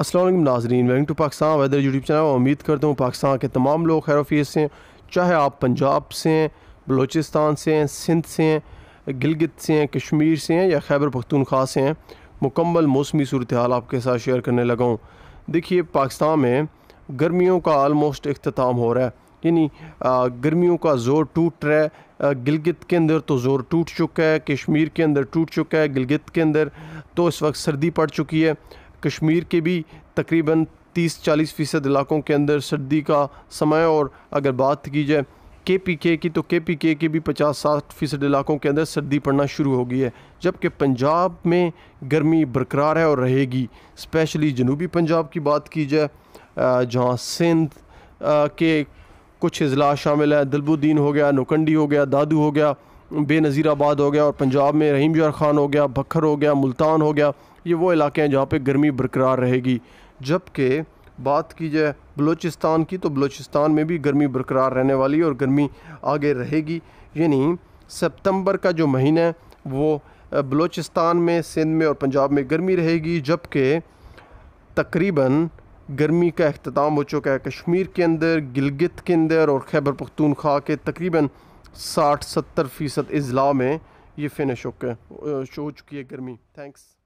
असलम नाजरीन welcome to Pakistan weather YouTube channel उम्मीद करता हूँ पाकिस्तान के तमाम लोग खैरफियत से हैं चाहे आप पंजाब से हैं बलोचिस्तान से हैं सिंध से हैं गिलगित से हैं कश्मीर से हैं या खैबर पख्तूनख्वा से हैं मुकम्मल मौसमी सूरत हाल आपके साथ शेयर करने लगा हूँ देखिए पाकिस्तान में गर्मियों का आलमोस्ट अख्ताम हो रहा है यानी गर्मियों का ज़ोर टूट रहा है गिलगित के अंदर तो ज़ोर टूट चुका है कश्मीर के अंदर टूट चुका है गिलगित के अंदर तो इस वक्त सर्दी पड़ चुकी है कश्मीर के भी तकरीबन 30-40 फ़ीसद इलाकों के अंदर सर्दी का समय और अगर बात की जाए के पी के की तो के पी के के भी पचास साठ फ़ीसद इलाकों के अंदर सर्दी पड़ना शुरू हो गई है जबकि पंजाब में गर्मी बरकरार है और रहेगी स्पेशली जनूबी पंजाब की बात की जाए जहाँ सिंध के कुछ अजला शामिल हैं दलबुद्दीन हो गया नोकंडी हो गया दादू हो गया बेनज़ीर आबाद हो गया और पंजाब में रहीम जार खान हो गया भखर हो गया मुल्तान हो गया ये वो इलाके हैं जहाँ पर गर्मी बरकरार रहेगी जबकि बात की जाए बलूचिस्तान की तो बलूचिस्तान में भी गर्मी बरकरार रहने वाली है और गर्मी आगे रहेगी यानी सितंबर का जो महीना है वो बलूचिस्तान में सिंध में और पंजाब में गर्मी रहेगी जबकि तकरीबन गर्मी का अख्ताम हो चुका है कश्मीर के अंदर गिलगित के अंदर और खैबर पख्तूनख्वा के तकरीबन साठ सत्तर फ़ीसद अजला में ये फिनिश होकर हो चुकी है गर्मी थैंक्स